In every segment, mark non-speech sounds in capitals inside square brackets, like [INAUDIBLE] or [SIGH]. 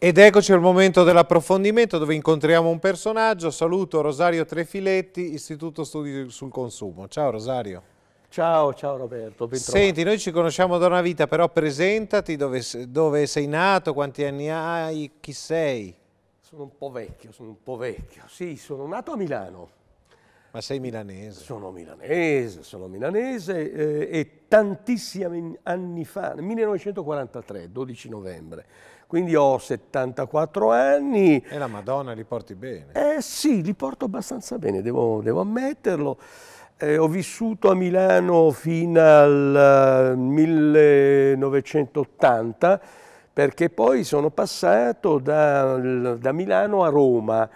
Ed eccoci al momento dell'approfondimento dove incontriamo un personaggio. Saluto Rosario Trefiletti, Istituto Studi sul Consumo. Ciao Rosario. Ciao, ciao Roberto. Bentrovato. Senti, noi ci conosciamo da una vita, però presentati dove, dove, sei nato, quanti anni hai, chi sei. Sono un po' vecchio, sono un po' vecchio. Sì, sono nato a Milano. Ma sei milanese? Sono milanese, sono milanese eh, e tantissimi anni fa, 1943, 12 novembre quindi ho 74 anni. E la Madonna li porti bene? Eh sì, li porto abbastanza bene, devo, devo ammetterlo. Eh, ho vissuto a Milano fino al 1980 eh, perché poi sono passato da, da Milano a Roma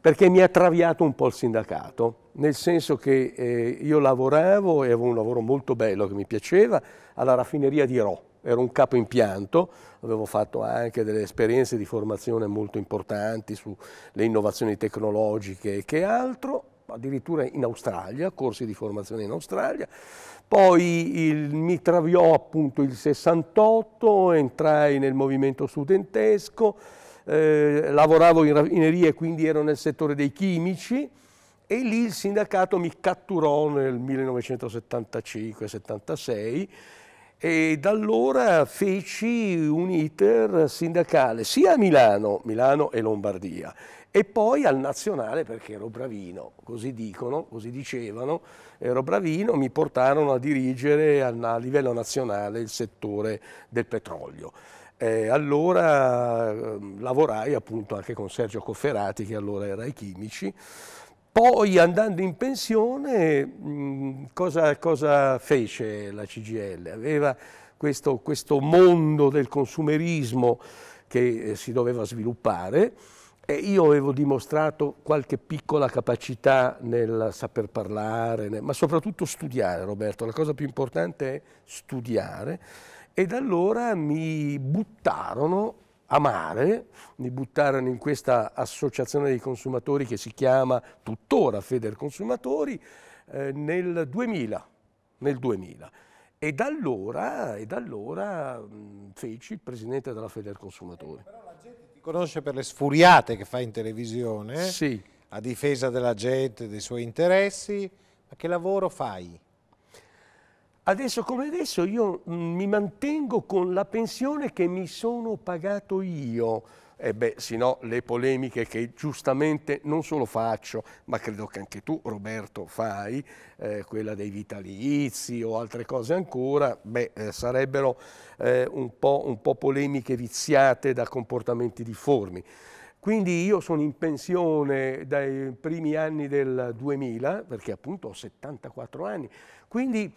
perché mi ha traviato un po' il sindacato, nel senso che eh, io lavoravo e avevo un lavoro molto bello che mi piaceva alla raffineria di Rò ero un capo impianto, avevo fatto anche delle esperienze di formazione molto importanti sulle innovazioni tecnologiche e che altro, addirittura in Australia, corsi di formazione in Australia. Poi il, mi traviò appunto il 68, entrai nel movimento studentesco, eh, lavoravo in raffinerie, quindi ero nel settore dei chimici e lì il sindacato mi catturò nel 1975-76 e da allora feci un iter sindacale sia a Milano, Milano e Lombardia, e poi al nazionale perché ero bravino, così dicono, così dicevano, ero bravino, mi portarono a dirigere a livello nazionale il settore del petrolio. Eh, allora eh, lavorai appunto anche con Sergio Cofferati che allora era ai chimici poi andando in pensione, cosa, cosa, fece la CGL? Aveva questo, questo mondo del consumerismo che eh, si doveva sviluppare e io avevo dimostrato qualche piccola capacità nel saper parlare, ma soprattutto studiare, Roberto. La cosa più importante è studiare. Ed allora mi buttarono amare mi buttarono in questa associazione dei consumatori che si chiama tuttora Feder Consumatori eh, nel 2000. Nel 2000. E da allora, e da allora mh, mm, feci il presidente della Feder Consumatori. però la gente ti conosce per le sfuriate che fa in televisione sì. a difesa della gente, dei suoi interessi, ma che lavoro fai? Adesso come adesso io mm, mi mantengo con la pensione che mi sono pagato io. E beh, se no le polemiche che giustamente non solo faccio, ma credo che anche tu, Roberto, fai, eh, quella dei vitalizi o altre cose ancora, beh, eh, sarebbero eh, un, po', un po' polemiche viziate da comportamenti difformi. Quindi io sono in pensione dai primi anni del 2000, perché appunto ho 74 anni, quindi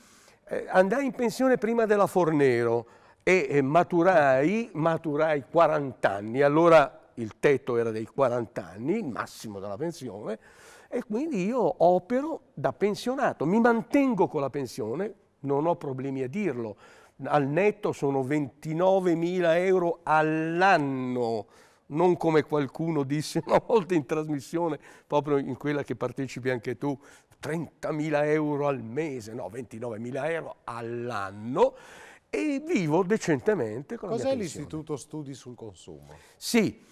eh, andai in pensione prima della Fornero e eh, maturai, maturai 40 anni, allora il tetto era dei 40 anni, il massimo della pensione, e quindi io opero da pensionato, mi mantengo con la pensione, non ho problemi a dirlo, al netto sono 29.000 euro all'anno, non come qualcuno disse [LAUGHS] una volta in trasmissione, proprio in quella che partecipi anche tu, 30.000 euro al mese, no, 29.000 euro all'anno e vivo decentemente con Cos'è l'Istituto Studi sul Consumo? Sì,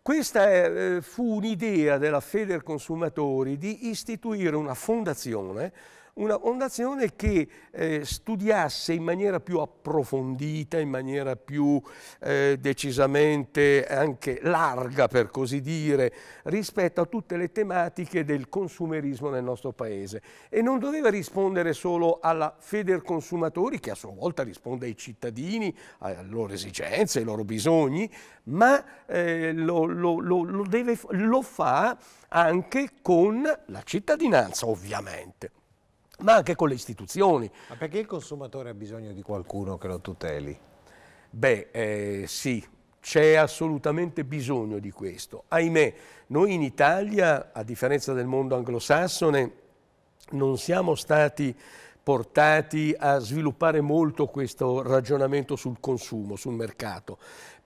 questa è, eh, fu un'idea della Feder Consumatori di istituire una fondazione una fondazione che eh, studiasse in maniera più approfondita, in maniera più eh, decisamente anche larga, per così dire, rispetto a tutte le tematiche del consumerismo nel nostro Paese. E non doveva rispondere solo alla Consumatori, che a sua volta risponde ai cittadini, alle loro esigenze, ai loro bisogni, ma eh, lo, lo, lo, lo deve, fa anche con la cittadinanza, ovviamente ma anche con le istituzioni. Ma perché il consumatore ha bisogno di qualcuno che lo tuteli? Beh, eh, sì, c'è assolutamente bisogno di questo. Ahimè, noi in Italia, a differenza del mondo anglosassone, non siamo stati portati a sviluppare molto questo ragionamento sul consumo, sul mercato.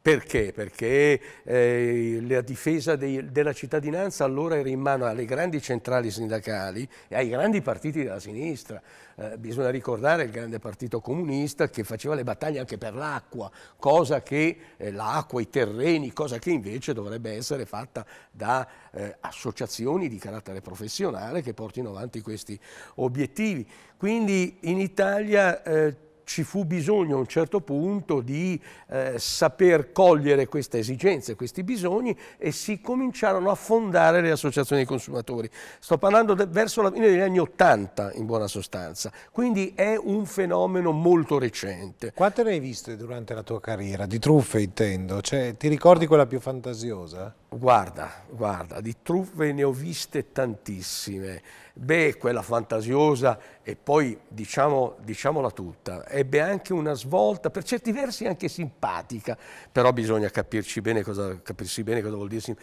Perché? Perché eh, la difesa dei, della cittadinanza allora era in mano alle grandi centrali sindacali e ai grandi partiti della sinistra. Eh, bisogna ricordare il grande partito comunista che faceva le battaglie anche per l'acqua, cosa che eh, l'acqua, i terreni, cosa che invece dovrebbe essere fatta da eh, associazioni di carattere professionale che portino avanti questi obiettivi. Quindi in Italia eh, ci fu bisogno a un certo punto di eh, saper cogliere queste esigenze, questi bisogni e si cominciarono a fondare le associazioni dei consumatori. Sto parlando de, verso la fine degli anni Ottanta in buona sostanza, quindi è un fenomeno molto recente. Quante ne hai viste durante la tua carriera? Di truffe intendo, cioè, ti ricordi quella più fantasiosa? Guarda, guarda, di truffe ne ho viste tantissime. Beh, quella fantasiosa e poi, diciamo, diciamola tutta, ebbe anche una svolta, per certi versi anche simpatica, però bisogna capirci bene cosa, capirsi bene cosa vuol dire,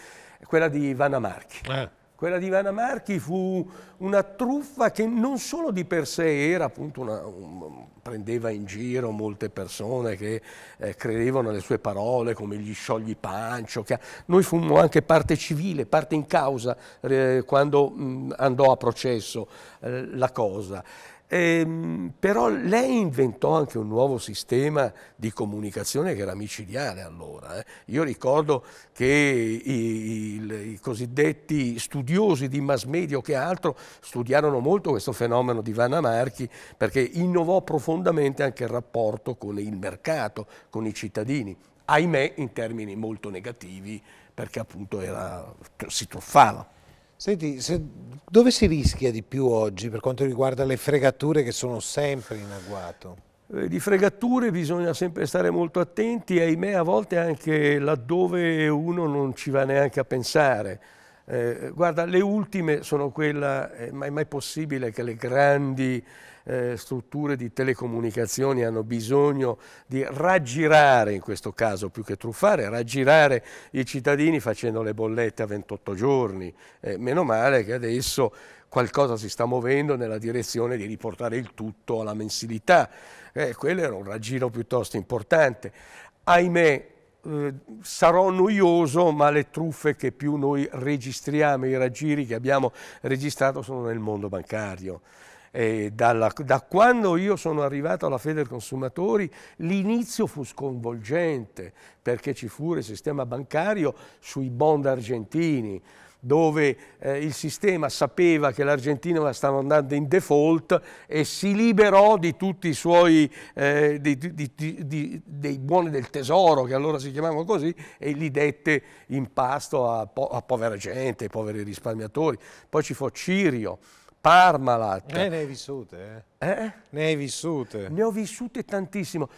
quella di Ivana Marchi. Eh quella di Ivana Marchi fu una truffa che non solo di per sé era appunto una, un, prendeva in giro molte persone che eh, credevano alle sue parole come gli sciogli pancio. Che... Noi fummo anche parte civile, parte in causa eh, quando mh, mm, andò a processo eh, la cosa. Ehm, però lei inventò anche un nuovo sistema di comunicazione che era micidiale allora. Eh. Io ricordo che i, i, i, cosiddetti studiosi di mass media o che altro studiarono molto questo fenomeno di Vanna Marchi perché innovò profondamente anche il rapporto con il mercato, con i cittadini, ahimè in termini molto negativi perché appunto era, si truffava. Senti, se, dove si rischia di più oggi per quanto riguarda le fregature che sono sempre in agguato? Eh, di fregature bisogna sempre stare molto attenti e ahimè a volte anche laddove uno non ci va neanche a pensare. Eh, guarda, le ultime sono quella, eh, ma è mai possibile che le grandi eh, strutture di telecomunicazioni hanno bisogno di raggirare, in questo caso più che truffare, raggirare i cittadini facendo le bollette a 28 giorni. Eh, meno male che adesso qualcosa si sta muovendo nella direzione di riportare il tutto alla mensilità. Eh, quello era un raggiro piuttosto importante. Ahimè, eh, sarò noioso, ma le truffe che più noi registriamo, i raggiri che abbiamo registrato sono nel mondo bancario eh, dalla, da quando io sono arrivato alla Feder Consumatori l'inizio fu sconvolgente perché ci fu il sistema bancario sui bond argentini dove eh, il sistema sapeva che l'Argentina stava andando in default e si liberò di tutti i suoi eh, di, di, di, dei buoni del tesoro che allora si chiamavano così e li dette in pasto a, po a povera gente, ai poveri risparmiatori. Poi ci fu Cirio Parmalat. Eh, ne hai vissute, eh? eh? Ne hai vissute. Ne ho vissute tantissimo.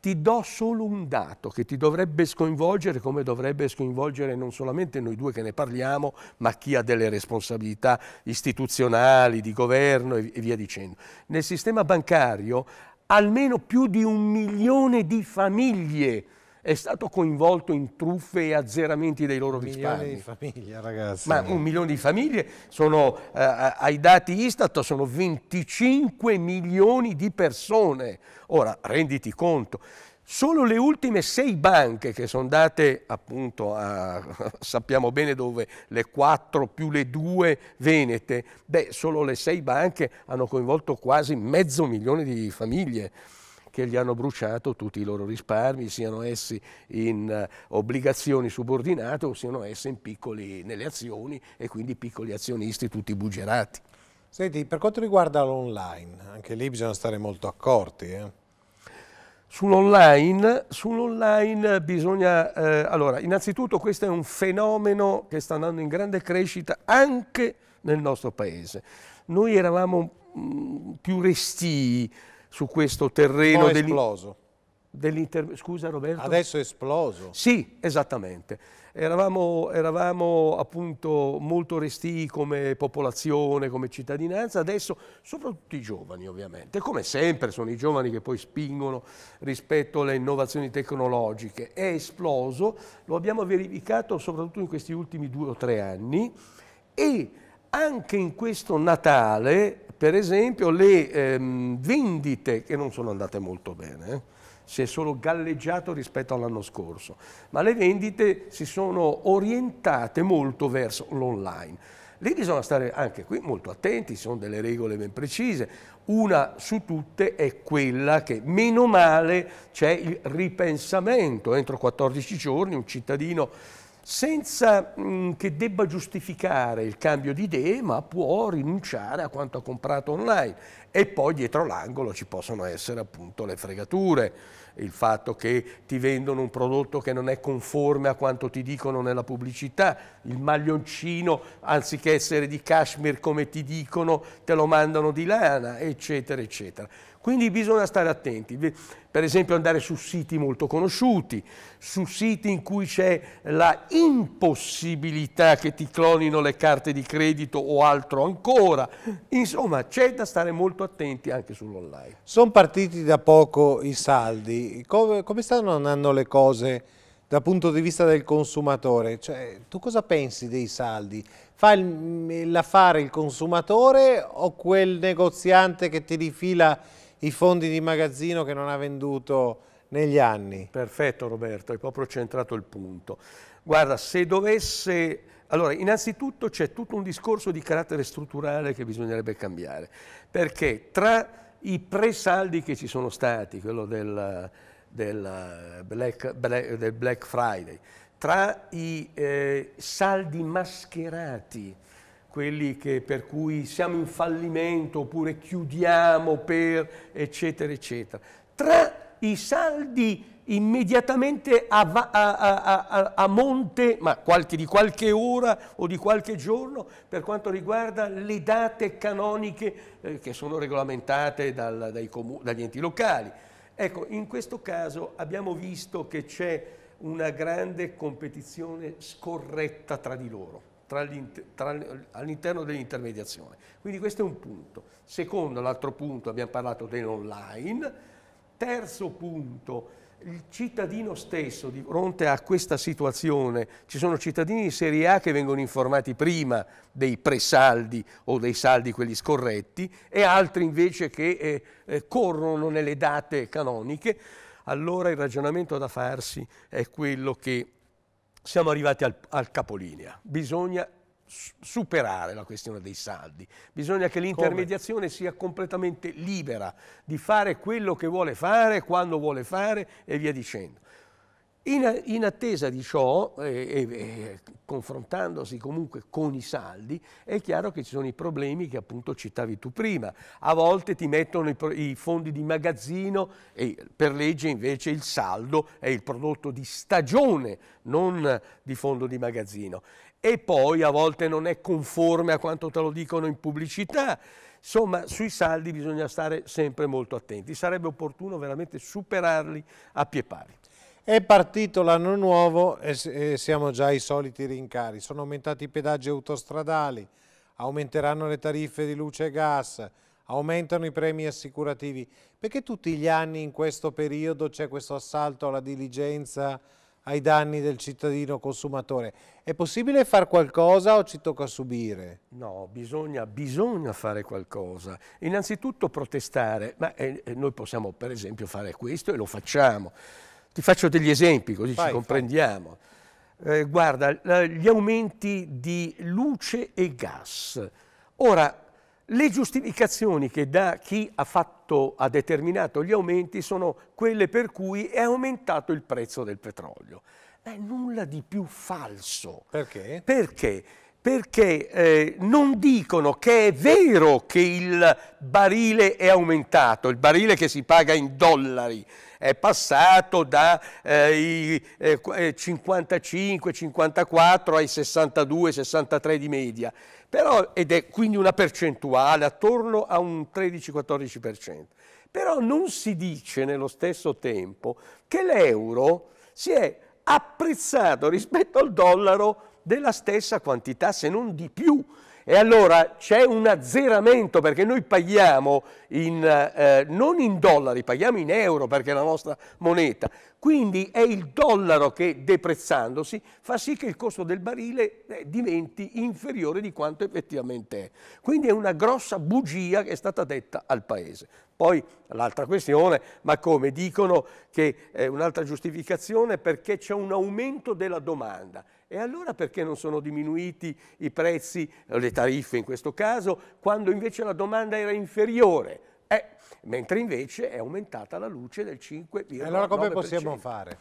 Ti do solo un dato che ti dovrebbe sconvolgere come dovrebbe sconvolgere non solamente noi due che ne parliamo, ma chi ha delle responsabilità istituzionali, di governo e via dicendo. Nel sistema bancario almeno più di un milione di famiglie è stato coinvolto in truffe e azzeramenti dei loro risparmi. Un milione di famiglie, ragazzi. Ma un milione di famiglie, sono, eh, ai dati Istat sono 25 milioni di persone. Ora, renditi conto. Solo le ultime sei banche che sono andate appunto a [LAUGHS] sappiamo bene dove, le quattro più le due venete, beh, solo le sei banche hanno coinvolto quasi mezzo milione di famiglie che gli hanno bruciato tutti i loro risparmi, siano essi in eh, obbligazioni subordinate o siano essi piccoli, nelle azioni e quindi piccoli azionisti tutti bugerati. Senti, per quanto riguarda l'online, anche lì bisogna stare molto accorti. Eh? Sull'online, sull bisogna... Eh, allora, innanzitutto questo è un fenomeno che sta andando in grande crescita anche nel nostro paese. Noi eravamo mh, mm, più restii su questo terreno. è esploso. Scusa Roberto? Adesso è esploso. Sì, esattamente. Eravamo, eravamo, appunto molto resti come popolazione, come cittadinanza, adesso soprattutto i giovani ovviamente, come sempre sono i giovani che poi spingono rispetto alle innovazioni tecnologiche, è esploso, lo abbiamo verificato soprattutto in questi ultimi due o tre anni e anche in questo Natale, per esempio le ehm, vendite che non sono andate molto bene, eh? si è solo galleggiato rispetto all'anno scorso, ma le vendite si sono orientate molto verso l'online. Lì bisogna stare anche qui molto attenti, ci sono delle regole ben precise. Una su tutte è quella che meno male c'è il ripensamento. Entro 14 giorni un cittadino senza mh, mm, che debba giustificare il cambio di idee, ma può rinunciare a quanto ha comprato online. E poi dietro l'angolo ci possono essere appunto le fregature, il fatto che ti vendono un prodotto che non è conforme a quanto ti dicono nella pubblicità, il maglioncino anziché essere di cashmere come ti dicono te lo mandano di lana, eccetera, eccetera. Quindi bisogna stare attenti, per esempio andare su siti molto conosciuti, su siti in cui c'è la impossibilità che ti clonino le carte di credito o altro ancora. Insomma, c'è da stare molto attenti anche sull'online. Sono partiti da poco i saldi. Come, come stanno andando le cose? dal punto di vista del consumatore, cioè, tu cosa pensi dei saldi? Fa l'affare il consumatore o quel negoziante che ti rifila i fondi di magazzino che non ha venduto negli anni. Perfetto Roberto, hai proprio centrato il punto. Guarda, se dovesse... Allora, innanzitutto c'è tutto un discorso di carattere strutturale che bisognerebbe cambiare, perché tra i presaldi che ci sono stati, quello del, del, Black, Black, del Black, Friday, tra i eh, saldi mascherati quelli che, per cui siamo in fallimento oppure chiudiamo per eccetera eccetera. Tra i saldi immediatamente a, a, a, a monte, ma qualche, di qualche ora o di qualche giorno, per quanto riguarda le date canoniche eh, che sono regolamentate dal, dagli enti locali. Ecco, in questo caso abbiamo visto che c'è una grande competizione scorretta tra di loro all'interno dell'intermediazione. Quindi questo è un punto. Secondo, l'altro punto, abbiamo parlato dell'online. Terzo punto, il cittadino stesso di fronte a questa situazione, ci sono cittadini di serie A che vengono informati prima dei presaldi o dei saldi quelli scorretti e altri invece che eh, eh, corrono nelle date canoniche, allora il ragionamento da farsi è quello che siamo arrivati al, al capolinea. Bisogna superare la questione dei saldi. Bisogna che l'intermediazione sia completamente libera di fare quello che vuole fare, quando vuole fare e via dicendo. In, in attesa di ciò, eh, eh, confrontandosi comunque con i saldi, è chiaro che ci sono i problemi che appunto citavi tu prima. A volte ti mettono i, i fondi di magazzino e per legge invece il saldo è il prodotto di stagione, non di fondo di magazzino. E poi a volte non è conforme a quanto te lo dicono in pubblicità. Insomma, sui saldi bisogna stare sempre molto attenti. Sarebbe opportuno veramente superarli a pie pari. È partito l'anno nuovo e siamo già ai soliti rincari. Sono aumentati i pedaggi autostradali, aumenteranno le tariffe di luce e gas, aumentano i premi assicurativi. Perché tutti gli anni in questo periodo c'è questo assalto alla diligenza ai danni del cittadino consumatore? È possibile fare qualcosa o ci tocca subire? No, bisogna, bisogna fare qualcosa. Innanzitutto protestare, ma eh, eh noi possiamo per esempio fare questo e lo facciamo ti faccio degli esempi così Vai, ci comprendiamo. Eh, guarda, gli aumenti di luce e gas. Ora, le giustificazioni che da chi ha, fatto, ha determinato gli aumenti sono quelle per cui è aumentato il prezzo del petrolio. Ma è nulla di più falso. Perché? Perché? perché eh, non dicono che è vero che il barile è aumentato, il barile che si paga in dollari è passato dai eh, 55, 54 eh, eh, ai 62, 63 di media, Però, ed è quindi una percentuale attorno a un 13-14%. Però non si dice nello stesso tempo che l'euro si è apprezzato rispetto al dollaro della stessa quantità, se non di più. E allora c'è un azzeramento perché noi paghiamo in, eh, non in dollari, paghiamo in euro perché è la nostra moneta, quindi è il dollaro che, deprezzandosi, fa sì che il costo del barile eh, diventi inferiore di quanto effettivamente è. Quindi è una grossa bugia che è stata detta al Paese. Poi l'altra questione, ma come dicono che è eh, un'altra giustificazione perché c'è un aumento della domanda. E allora perché non sono diminuiti i prezzi, le tariffe in questo caso, quando invece la domanda era inferiore? Eh, mentre invece è aumentata la luce del 5,9%. E allora come possiamo fare?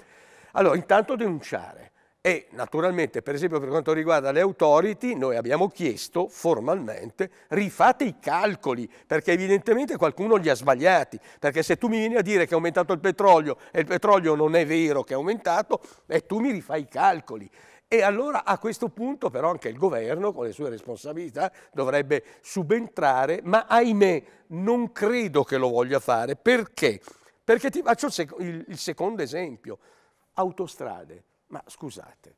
Allora, intanto denunciare. E naturalmente, per esempio, per quanto riguarda le authority, noi abbiamo chiesto formalmente rifate i calcoli, perché evidentemente qualcuno li ha sbagliati. Perché se tu mi vieni a dire che è aumentato il petrolio e il petrolio non è vero che è aumentato, e tu mi rifai i calcoli. E allora a questo punto però anche il governo, con le sue responsabilità, dovrebbe subentrare, ma ahimè non credo che lo voglia fare. Perché? Perché ti faccio il, il secondo esempio. Autostrade. Ma scusate,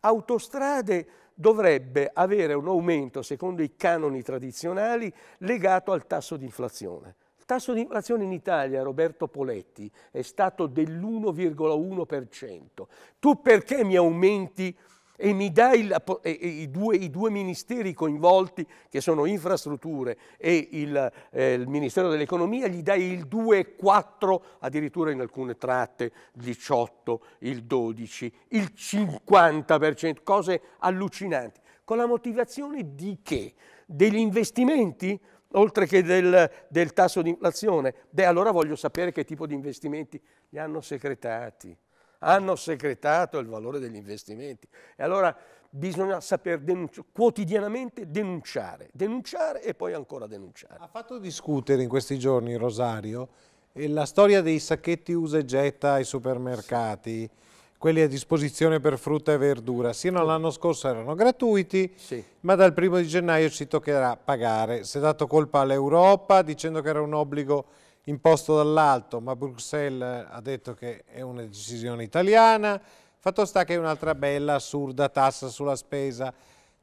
autostrade dovrebbe avere un aumento, secondo i canoni tradizionali, legato al tasso di inflazione. Il tasso di inflazione in Italia, Roberto Poletti, è stato dell'1,1%. Tu perché mi aumenti e mi dai la, e, e, i, due, i, due, ministeri coinvolti, che sono infrastrutture e il, eh, il Ministero dell'Economia, gli dai il 2,4, addirittura in alcune tratte, 18, il 12, il 50%, cose allucinanti. Con la motivazione di che? Degli investimenti? oltre che del, del tasso di inflazione, beh allora voglio sapere che tipo di investimenti li hanno secretati hanno secretato il valore degli investimenti. E allora bisogna saper denunci quotidianamente denunciare, denunciare e poi ancora denunciare. Ha fatto discutere in questi giorni Rosario eh, la storia dei sacchetti usa e getta ai supermercati, quelli a disposizione per frutta e verdura. Sino all'anno scorso erano gratuiti, sì. ma dal primo di gennaio ci toccherà pagare. Si è dato colpa all'Europa dicendo che era un obbligo imposto dall'alto, ma Bruxelles ha detto che è una decisione italiana, fatto sta che è un'altra bella assurda tassa sulla spesa.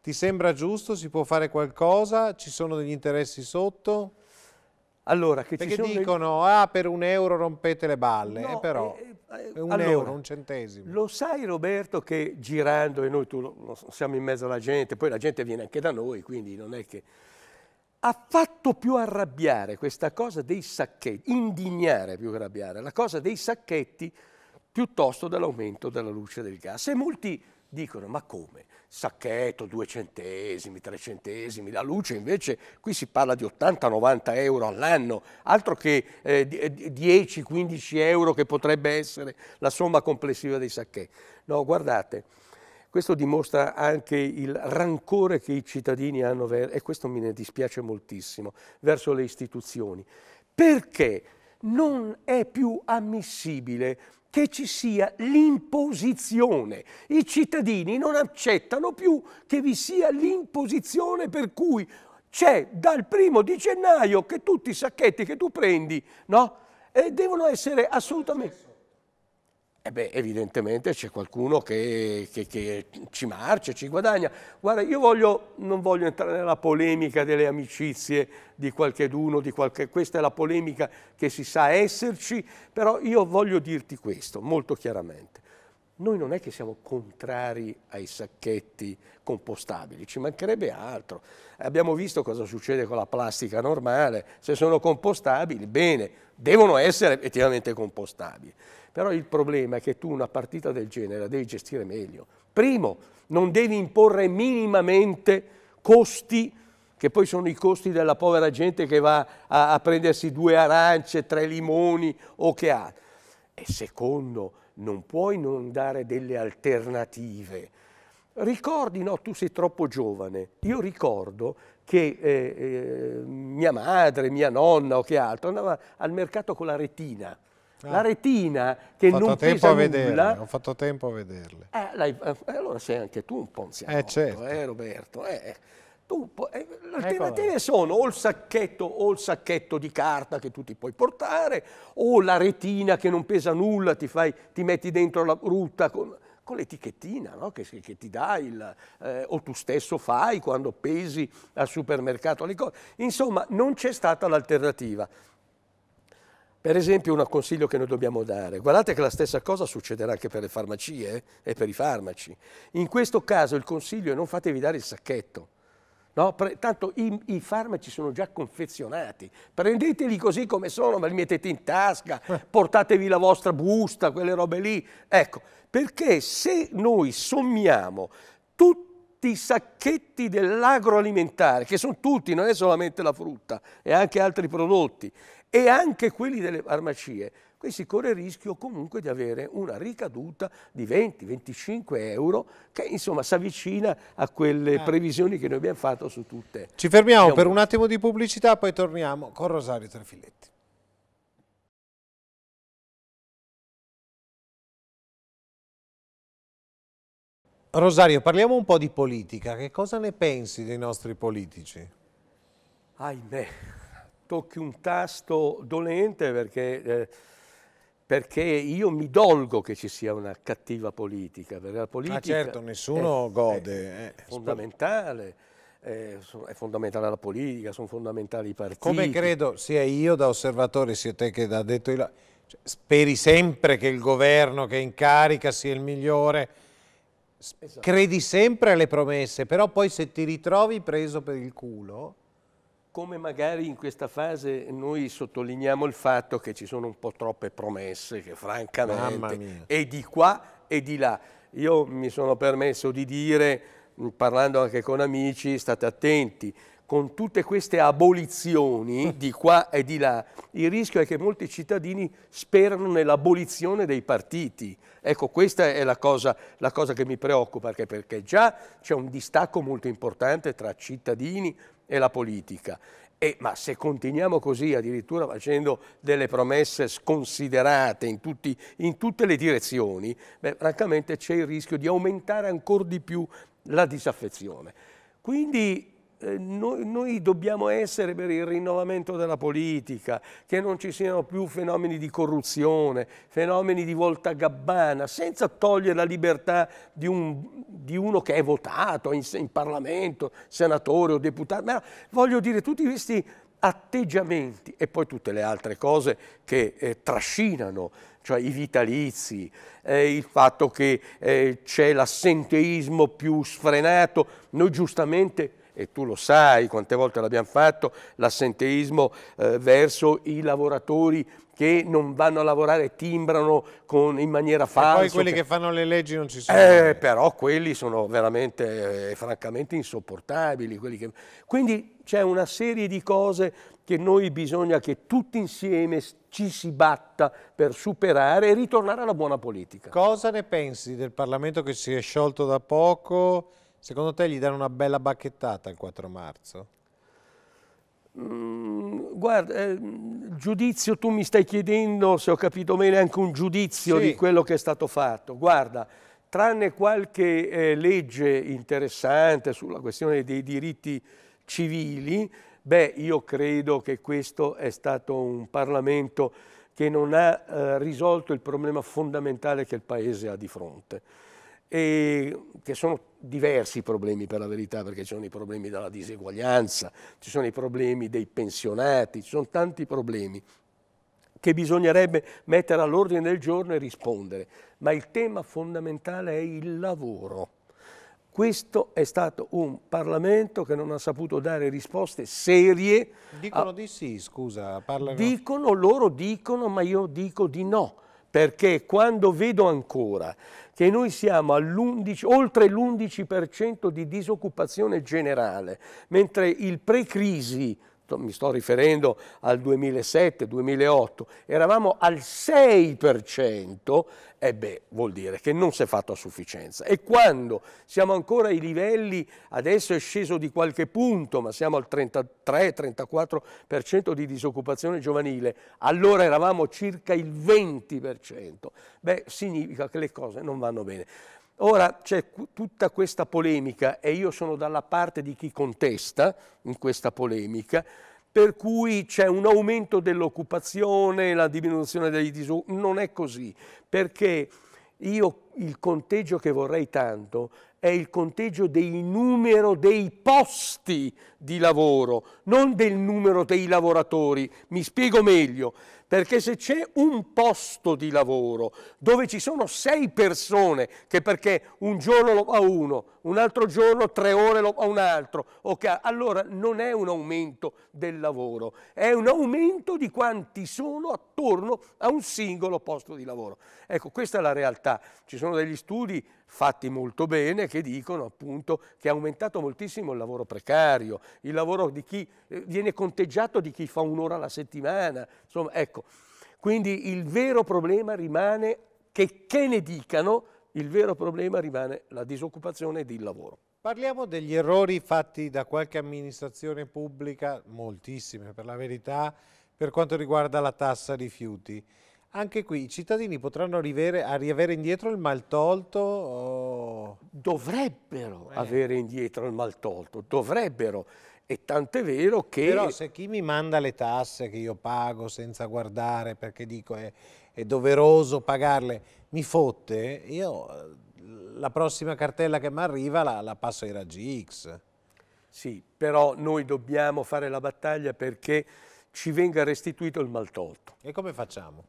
Ti sembra giusto? Si può fare qualcosa? Ci sono degli interessi sotto? Allora, che Perché dicono, dei... ah, per un euro rompete le balle, no, eh, però eh, eh, un allora, euro, un centesimo. Lo sai Roberto che girando, e noi tu, lo, lo, siamo in mezzo alla gente, poi la gente viene anche da noi, quindi non è che ha fatto più arrabbiare questa cosa dei sacchetti, indignare più che arrabbiare, la cosa dei sacchetti piuttosto dell'aumento della luce del gas. E molti dicono, ma come? Sacchetto, due centesimi, tre centesimi, la luce invece, qui si parla di 80-90 euro all'anno, altro che eh, 10-15 eh, euro che potrebbe essere la somma complessiva dei sacchetti. No, guardate, questo dimostra anche il rancore che i cittadini hanno, e questo mi dispiace moltissimo, verso le istituzioni. Perché non è più ammissibile che ci sia l'imposizione. I cittadini non accettano più che vi sia l'imposizione per cui c'è dal primo di gennaio che tutti i sacchetti che tu prendi no, eh, devono essere assolutamente eh beh, evidentemente c'è qualcuno che, che, che, ci marcia, ci guadagna. Guarda, io voglio, non voglio entrare nella polemica delle amicizie di qualcheduno, di qualche, questa è la polemica che si sa esserci, però io voglio dirti questo molto chiaramente. Noi non è che siamo contrari ai sacchetti compostabili, ci mancherebbe altro. Abbiamo visto cosa succede con la plastica normale, se sono compostabili, bene, devono essere effettivamente compostabili però il problema è che tu una partita del genere la devi gestire meglio. Primo, non devi imporre minimamente costi che poi sono i costi della povera gente che va a, a prendersi due arance, tre limoni o che ha. E secondo, non puoi non dare delle alternative. Ricordi, no, tu sei troppo giovane. Io ricordo che eh, eh, mia madre, mia nonna o che altro andava al mercato con la retina la ah. retina che non pesa nulla... Ho fatto tempo a vederle. Eh, eh allora sei anche tu un ponziano, eh, certo. eh Roberto? Eh. eh. eh le alternative sono o il, sacchetto, o il sacchetto di carta che tu ti puoi portare, o la retina che non pesa nulla, ti, fai, ti metti dentro la brutta con, con l'etichettina no? che, che, ti dà il, eh, o tu stesso fai quando pesi al supermercato le cose. Insomma, non c'è stata l'alternativa. Per esempio un consiglio che noi dobbiamo dare, guardate che la stessa cosa succederà anche per le farmacie eh, e per i farmaci. In questo caso il consiglio è non fatevi dare il sacchetto, no? tanto i, i, farmaci sono già confezionati, prendeteli così come sono, ma li mettete in tasca, eh. portatevi la vostra busta, quelle robe lì. Ecco, perché se noi sommiamo tutti i sacchetti dell'agroalimentare, che sono tutti, non è solamente la frutta, è anche altri prodotti, e anche quelli delle farmacie, qui si corre il rischio comunque di avere una ricaduta di 20-25 euro che insomma si avvicina a quelle ah. previsioni che noi abbiamo fatto su tutte. Ci fermiamo per un attimo di pubblicità, poi torniamo con Rosario Trefiletti. Rosario, parliamo un po' di politica. Che cosa ne pensi dei nostri politici? Ahimè, tocchi un tasto dolente perché, eh, perché, io mi dolgo che ci sia una cattiva politica. Perché la politica ah certo, nessuno è, gode. È, eh, è fondamentale. È, fondamentale la politica, sono fondamentali i partiti. Come credo sia io da osservatore, sia te che da detto... Il... Cioè, speri sempre che il governo che è in carica sia il migliore, Esatto. credi sempre alle promesse, però poi se ti ritrovi preso per il culo, come magari in questa fase noi sottolineiamo il fatto che ci sono un po' troppe promesse, che francamente è di qua e di là. Io mi sono permesso di dire, parlando anche con amici, state attenti, con tutte queste abolizioni [LAUGHS] di qua e di là, il rischio è che molti cittadini sperano nell'abolizione dei partiti. Ecco, questa è la cosa, la cosa che mi preoccupa, perché, perché già c'è un distacco molto importante tra cittadini e la politica. E, ma se continuiamo così, addirittura facendo delle promesse sconsiderate in, tutti, in tutte le direzioni, beh, francamente c'è il rischio di aumentare ancora di più la disaffezione. Quindi eh, noi, noi, dobbiamo essere per il rinnovamento della politica, che non ci siano più fenomeni di corruzione, fenomeni di volta gabbana, senza togliere la libertà di, un, di uno che è votato in, in Parlamento, senatore o deputato. Ma voglio dire, tutti questi atteggiamenti e poi tutte le altre cose che eh, trascinano, cioè i vitalizi, eh, il fatto che eh, c'è l'assenteismo più sfrenato. Noi giustamente e tu lo sai quante volte l'abbiamo fatto, l'assenteismo eh, verso i lavoratori che non vanno a lavorare, timbrano con, in maniera falsa. poi quelli che... Cioè che... fanno le leggi non ci sono. Eh, però quelli sono veramente, eh, francamente, insopportabili. Che... Quindi c'è una serie di cose che noi bisogna che tutti insieme ci si batta per superare e ritornare alla buona politica. Cosa ne pensi del Parlamento che si è sciolto da poco? Secondo te gli danno una bella bacchettata il 4 marzo? Mm, guarda, eh, giudizio, tu mi stai chiedendo, se ho capito bene, anche un giudizio sì. di quello che è stato fatto. Guarda, tranne qualche eh, legge interessante sulla questione dei diritti civili, beh, io credo che questo è stato un Parlamento che non ha eh, risolto il problema fondamentale che il Paese ha di fronte e che sono diversi i problemi per la verità, perché ci sono i problemi della diseguaglianza, ci sono i problemi dei pensionati, ci sono tanti problemi che bisognerebbe mettere all'ordine del giorno e rispondere. Ma il tema fondamentale è il lavoro. Questo è stato un Parlamento che non ha saputo dare risposte serie. Dicono a... di sì, scusa. Parlano... Dicono, loro dicono, ma io dico di no perché quando vedo ancora che noi siamo oltre l'11% di disoccupazione generale, mentre il pre-crisi mi sto riferendo al 2007-2008, eravamo al 6%, e beh, vuol dire che non si è fatto a sufficienza. E quando siamo ancora ai livelli, adesso è sceso di qualche punto, ma siamo al 33-34% di disoccupazione giovanile, allora eravamo circa il 20%. Beh, significa che le cose non vanno bene. Ora c'è tutta questa polemica e io sono dalla parte di chi contesta in questa polemica, per cui c'è un aumento dell'occupazione, la diminuzione dei disoccupati, Non è così, perché io il conteggio che vorrei tanto è il conteggio del numero dei posti di lavoro, non del numero dei lavoratori. Mi spiego meglio. Perché se c'è un posto di lavoro dove ci sono sei persone che perché un giorno lo fa uno, un altro giorno tre ore lo fa un altro, okay, allora non è un aumento del lavoro, è un aumento di quanti sono attorno a un singolo posto di lavoro. Ecco, questa è la realtà. Ci sono degli studi fatti molto bene che dicono appunto che è aumentato moltissimo il lavoro precario, il lavoro di chi eh, viene conteggiato di chi fa un'ora alla settimana. Insomma, ecco, Ecco, quindi il vero problema rimane, che, che ne dicano, il vero problema rimane la disoccupazione ed il lavoro. Parliamo degli errori fatti da qualche amministrazione pubblica, moltissime per la verità, per quanto riguarda la tassa rifiuti. Anche qui i cittadini potranno arrivare, riavere indietro il maltolto? O... Dovrebbero eh. avere indietro il maltolto, dovrebbero e tant'è vero che... Però se chi mi manda le tasse che io pago senza guardare perché dico è, è doveroso pagarle, mi fotte, io la prossima cartella che mi arriva la, la passo ai raggi X. Sì, però noi dobbiamo fare la battaglia perché ci venga restituito il mal tolto. E come facciamo?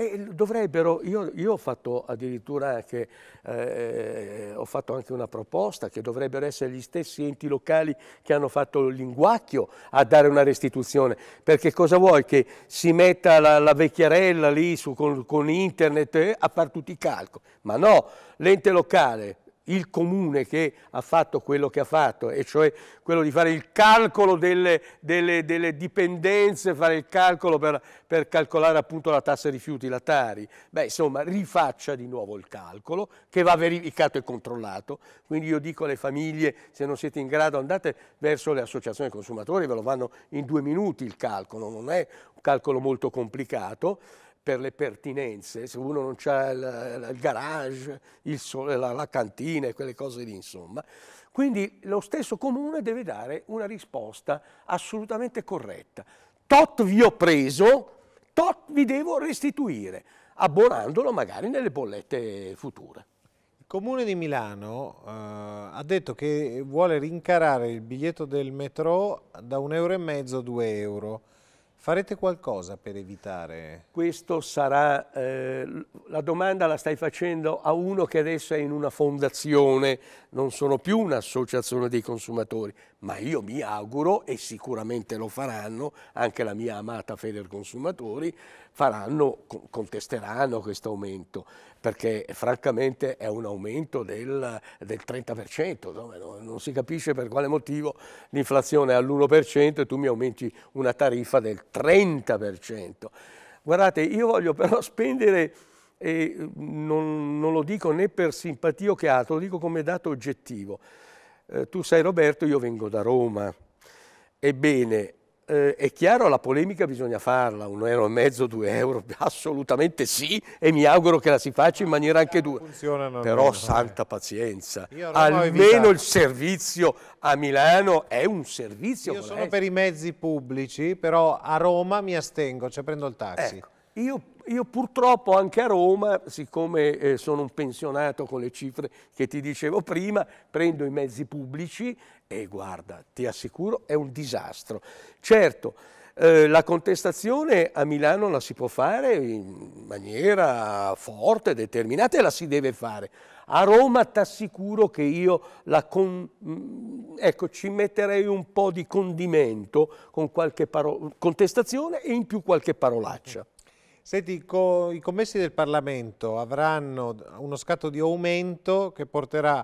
E dovrebbero, io, io, ho fatto addirittura che, eh, ho fatto anche una proposta che dovrebbero essere gli stessi enti locali che hanno fatto il l'inguacchio a dare una restituzione, perché cosa vuoi che si metta la, la vecchiarella lì su, con, con, internet eh, a far tutti i calcoli? Ma no, l'ente locale il comune che ha fatto quello che ha fatto, e cioè quello di fare il calcolo delle, delle, delle dipendenze, fare il calcolo per, per, calcolare appunto la tassa rifiuti, la Tari, beh insomma rifaccia di nuovo il calcolo che va verificato e controllato, quindi io dico alle famiglie se non siete in grado andate verso le associazioni consumatori, ve lo fanno in due minuti il calcolo, non è un calcolo molto complicato, per le pertinenze, se uno non ha il, il garage, il sole, la, la cantina e quelle cose lì, insomma. Quindi lo stesso comune deve dare una risposta assolutamente corretta. Tot vi ho preso, tot vi devo restituire, abbonandolo magari nelle bollette future. Il comune di Milano eh, ha detto che vuole rincarare il biglietto del metro da un euro e mezzo a due euro. Farete qualcosa per evitare? Questo sarà, eh, la domanda la stai facendo a uno che adesso è in una fondazione, non sono più un'associazione dei consumatori, ma io mi auguro, e sicuramente lo faranno, anche la mia amata Feder Consumatori, faranno, contesteranno questo aumento perché francamente è un aumento del, del 30%, no? non si capisce per quale motivo l'inflazione è all'1% e tu mi aumenti una tariffa del 30%. Guardate, io voglio però [LAUGHS] spendere e non, non, lo dico né per simpatia o che altro, lo dico come dato oggettivo. Eh, tu sai Roberto, io vengo da Roma. Ebbene, eh, è chiaro, la polemica bisogna farla, un euro e mezzo, due euro, [LAUGHS] assolutamente sì, e mi auguro che la si faccia in maniera anche dura. Però meno, eh. santa eh. pazienza, almeno il servizio a Milano è un servizio. Io sono essere. per i mezzi pubblici, però a Roma mi astengo, cioè prendo il taxi. Ecco. Io, io, purtroppo anche a Roma, siccome eh, sono un pensionato con le cifre che ti dicevo prima, prendo i mezzi pubblici e guarda, ti assicuro, è un disastro. Certo, eh, la contestazione a Milano la si può fare in maniera forte, determinata e la si deve fare. A Roma ti assicuro che io con... Mm, ecco, ci metterei un po' di condimento con qualche paro... contestazione e in più qualche parolaccia. Senti, co i commessi del Parlamento avranno uno scatto di aumento che porterà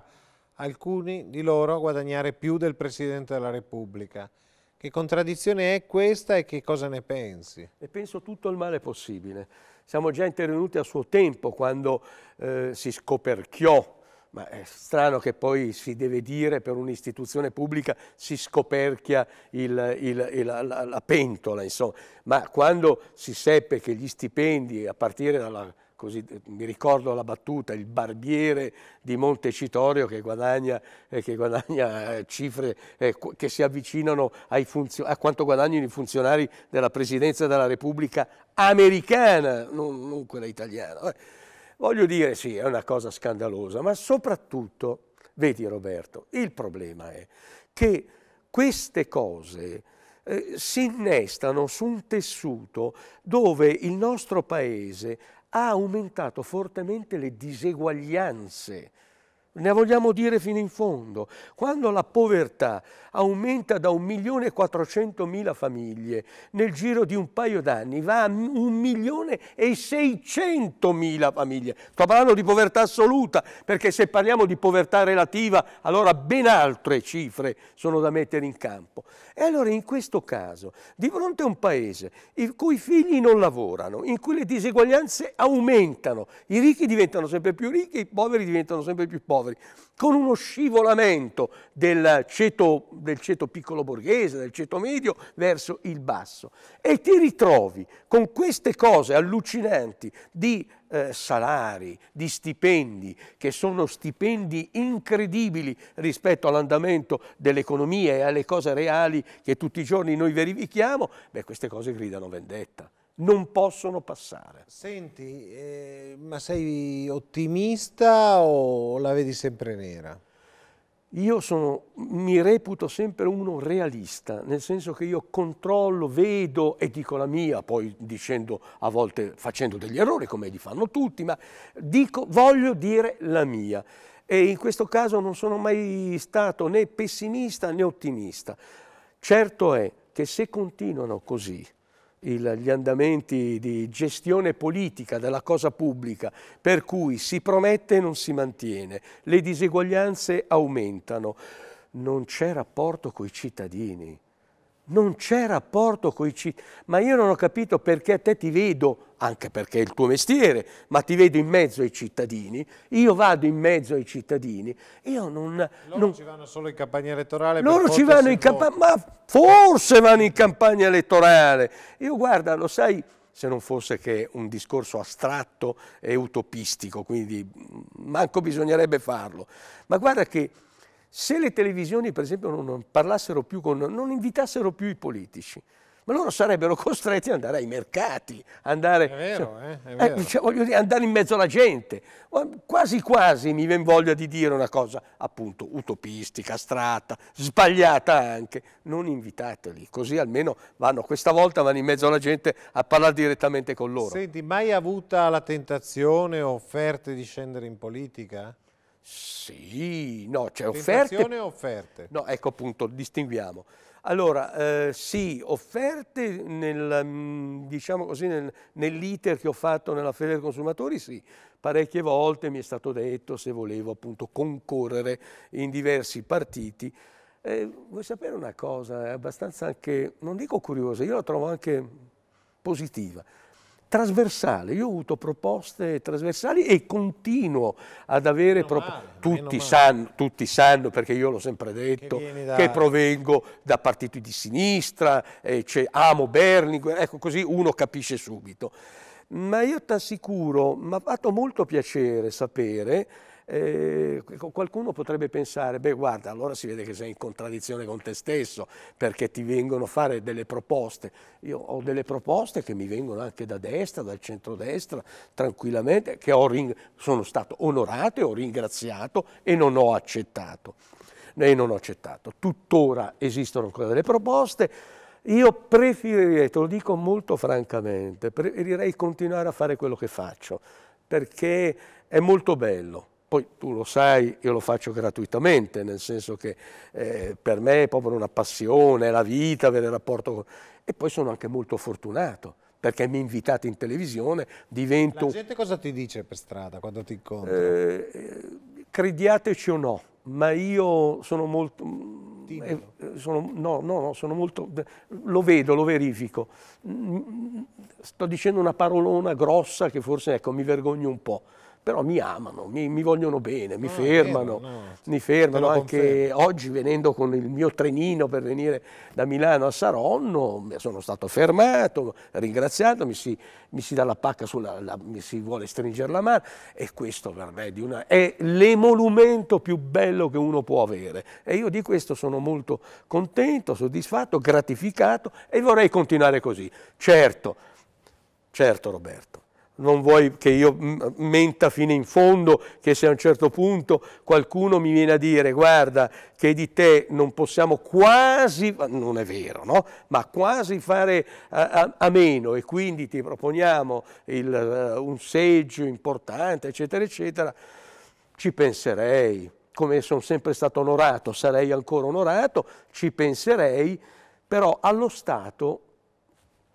alcuni di loro a guadagnare più del Presidente della Repubblica. Che contraddizione è questa e che cosa ne pensi? E penso tutto il male possibile. Siamo già intervenuti a suo tempo quando eh, si scoperchiò ma è strano che poi si deve dire per un'istituzione pubblica si scoperchia il, il, il, la, la, pentola, insomma. ma quando si seppe che gli stipendi a partire dalla... Così, mi ricordo la battuta, il barbiere di Montecitorio che guadagna, eh, che guadagna eh, cifre eh, che si avvicinano a quanto guadagnano i funzionari della Presidenza della Repubblica americana, non, non quella italiana. Eh. Voglio dire sì, è una cosa scandalosa, ma soprattutto, vedi Roberto, il problema è che queste cose eh, si innestano su un tessuto dove il nostro paese ha aumentato fortemente le diseguaglianze ne vogliamo dire fino in fondo. Quando la povertà aumenta da 1.400.000 famiglie nel giro di un paio d'anni, va a 1.600.000 famiglie. Sto parlando di povertà assoluta, perché se parliamo di povertà relativa, allora ben altre cifre sono da mettere in campo. E allora in questo caso, di fronte a un paese in cui i figli non lavorano, in cui le diseguaglianze aumentano, i ricchi diventano sempre più ricchi, i poveri diventano sempre più poveri, poveri, con uno scivolamento del ceto, del ceto piccolo borghese, del ceto medio verso il basso. E ti ritrovi con queste cose allucinanti di eh, salari, di stipendi, che sono stipendi incredibili rispetto all'andamento dell'economia e alle cose reali che tutti i giorni noi verifichiamo, beh queste cose gridano vendetta non possono passare. Senti, eh, ma sei ottimista o la vedi sempre nera? Io sono, mi reputo sempre uno realista, nel senso che io controllo, vedo e dico la mia, poi dicendo a volte facendo degli errori come li fanno tutti, ma dico, voglio dire la mia. E in questo caso non sono mai stato né pessimista né ottimista. Certo è che se continuano così, il, gli andamenti di gestione politica della cosa pubblica, per cui si promette e non si mantiene, le diseguaglianze aumentano, non c'è rapporto con i cittadini non c'è rapporto con i cittadini. Ma io non ho capito perché a te ti vedo, anche perché è il tuo mestiere, ma ti vedo in mezzo ai cittadini, io vado in mezzo ai cittadini, io non... Loro non... ci vanno solo in campagna elettorale? Loro ci vanno in campagna, ma forse vanno in campagna elettorale. Io guarda, lo sai, se non fosse che un discorso astratto e utopistico, quindi mm, manco bisognerebbe farlo. Ma guarda che se le televisioni, per esempio, non parlassero più con, non invitassero più i politici, ma loro sarebbero [LAUGHS] costretti ad andare ai mercati, andare, eh, eh, vero, cioè, eh, eh, diciamo, dire, andare, in mezzo alla gente. Quasi quasi mi ven voglia di dire una cosa, appunto, utopistica, astratta, sbagliata anche. Non invitateli, così almeno vanno, questa volta vanno in mezzo alla gente a parlare direttamente con loro. Senti, mai avuta la tentazione o offerte di scendere in politica? Sì, no, c'è cioè offerte. Tentazione offerte? No, ecco appunto, distinguiamo. Allora, eh, sì, offerte nel, mm, diciamo così, nel, nell'iter che ho fatto nella Fede dei Consumatori, sì. Parecchie volte mi è stato detto se volevo appunto concorrere in diversi partiti. Eh, vuoi sapere una cosa? È abbastanza anche, non dico curiosa, io la trovo anche positiva trasversale. Io ho avuto proposte trasversali e continuo ad avere proposte. Tutti, tutti, sanno, perché io l'ho sempre detto, che, da... che, provengo da partiti di sinistra, eh, amo Berlinguer, ecco così uno capisce subito. Ma io ti assicuro, mi ha fatto molto piacere sapere eh, qualcuno potrebbe pensare, beh guarda, allora si vede che sei in contraddizione con te stesso perché ti vengono a fare delle proposte. Io ho delle proposte che mi vengono anche da destra, dal centrodestra, tranquillamente, che sono stato onorato e ho ringraziato e non ho accettato. E non ho accettato. Tuttora esistono ancora delle proposte. Io preferirei, te lo dico molto francamente, preferirei continuare a fare quello che faccio perché è molto bello poi tu lo sai, io lo faccio gratuitamente, nel senso che eh, per me è proprio una passione, la vita, avere rapporto con... E poi sono anche molto fortunato perché mi invitate in televisione, divento... La gente cosa ti dice per strada quando ti incontri? Eh, eh, crediateci o no, ma io sono molto... Mm, eh, sono, no, no, no, sono molto... Lo vedo, lo verifico. Mm, mm, sto dicendo una parolona grossa che forse, ecco, mi vergogno un po' però mi amano, mi, mi vogliono bene, mi no, ah, fermano, vero, no. mi fermano anche oggi venendo con il mio trenino per venire da Milano a Saronno, sono stato fermato, ringraziato, mi si, mi si dà la pacca, sulla, la, mi si vuole stringere la mano e questo per me è, una, è l'emolumento più bello che uno può avere e io di questo sono molto contento, soddisfatto, gratificato e vorrei continuare così. Certo, certo Roberto, non vuoi che io menta fino in fondo, che se a un certo punto qualcuno mi viene a dire guarda che di te non possiamo quasi, non è vero, no? ma quasi fare a, a, a meno e quindi ti proponiamo il, uh, un seggio importante, eccetera, eccetera, ci penserei, come sono sempre stato onorato, sarei ancora onorato, ci penserei, però allo Stato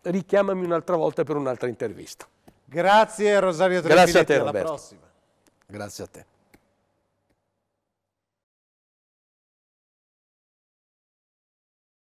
richiamami un'altra volta per un'altra intervista. Grazie Rosario Trepinetti, Grazie a te, alla Roberto. prossima. Grazie a te.